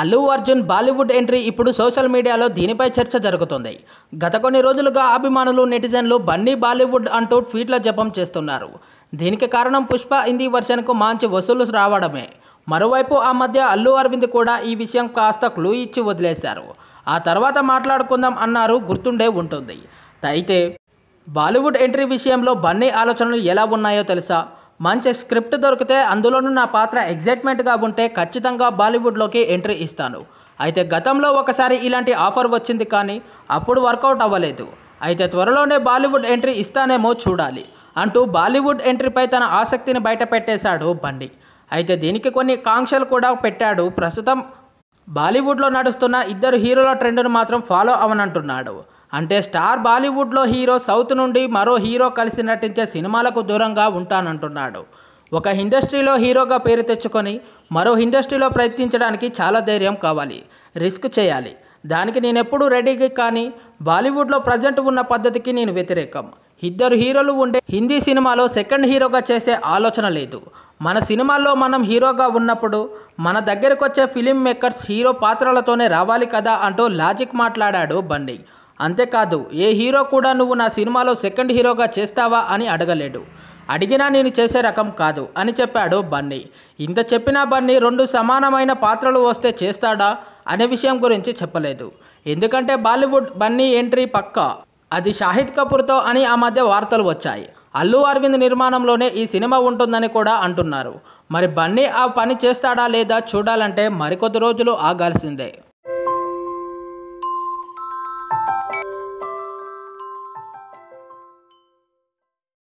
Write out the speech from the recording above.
Allu Arjun Bollywood entry ఇప్పుడు social మీడియాలో దీనిపై చర్చ జరుగుతుంది గత కొన్ని రోజులుగా అభిమానులు నెటిజన్లు బన్నీ బాలీవుడ్ అంటూ ట్వీట్ల జపం చేస్తున్నారు దీనికి కారణం పుష్ప హిందీ వర్షన్కు మంచి వసూలు రావడమే మరోవైపు ఆ మధ్య అల్లు అరవింద్ కూడా ఈ విషయం కాస్త క్లూ ఇచ్చి వదిలేశారు ఆ తర్వాత మాట్లాడుకుందాం అన్నారు గుర్తుండే ఉంటుంది అయితే బాలీవుడ్ ఎంట్రీ విషయంలో బన్నీ ఆలోచనలు ఎలా ఉన్నాయో తెలుసా మంచి స్క్రిప్ట్ దొరికితే అందులోనూ నా పాత్ర ఎగ్జైట్మెంట్గా ఉంటే ఖచ్చితంగా బాలీవుడ్లోకి ఎంట్రీ ఇస్తాను అయితే గతంలో ఒకసారి ఇలాంటి ఆఫర్ వచ్చింది కానీ అప్పుడు వర్కౌట్ అవ్వలేదు అయితే త్వరలోనే బాలీవుడ్ ఎంట్రీ ఇస్తానేమో చూడాలి అంటూ బాలీవుడ్ ఎంట్రీపై తన ఆసక్తిని బయట పెట్టేశాడు బండి అయితే దీనికి కొన్ని కాంక్షలు కూడా పెట్టాడు ప్రస్తుతం బాలీవుడ్లో నడుస్తున్న ఇద్దరు హీరోల ట్రెండ్ను మాత్రం ఫాలో అవనంటున్నాడు అంటే స్టార్ బాలీవుడ్లో హీరో సౌత్ నుండి మరో హీరో కలిసి నటించే సినిమాలకు దూరంగా ఉంటానంటున్నాడు ఒక ఇండస్ట్రీలో హీరోగా పేరు తెచ్చుకొని మరో ఇండస్ట్రీలో ప్రయత్నించడానికి చాలా ధైర్యం కావాలి రిస్క్ చేయాలి దానికి నేనెప్పుడూ రెడీగా కానీ బాలీవుడ్లో ప్రజెంట్ ఉన్న పద్ధతికి నేను వ్యతిరేకం ఇద్దరు హీరోలు ఉండే హిందీ సినిమాలో సెకండ్ హీరోగా చేసే ఆలోచన లేదు మన సినిమాల్లో మనం హీరోగా ఉన్నప్పుడు మన దగ్గరకు వచ్చే ఫిలిం మేకర్స్ హీరో పాత్రలతోనే రావాలి కదా అంటూ లాజిక్ మాట్లాడాడు బండి అంతేకాదు ఏ హీరో కూడా నువ్వు నా సినిమాలో సెకండ్ హీరోగా చేస్తావా అని అడగలేడు అడిగినా నేను చేసే రకం కాదు అని చెప్పాడు బన్నీ ఇంత చెప్పినా బన్నీ రెండు సమానమైన పాత్రలు వస్తే చేస్తాడా అనే విషయం గురించి చెప్పలేదు ఎందుకంటే బాలీవుడ్ బన్నీ ఎంట్రీ పక్క అది షాహిద్ కపూర్తో అని ఆ మధ్య వార్తలు వచ్చాయి అల్లు అరవింద్ నిర్మాణంలోనే ఈ సినిమా ఉంటుందని కూడా అంటున్నారు మరి బన్నీ ఆ పని చేస్తాడా లేదా చూడాలంటే మరికొద్ది రోజులు ఆగాల్సిందే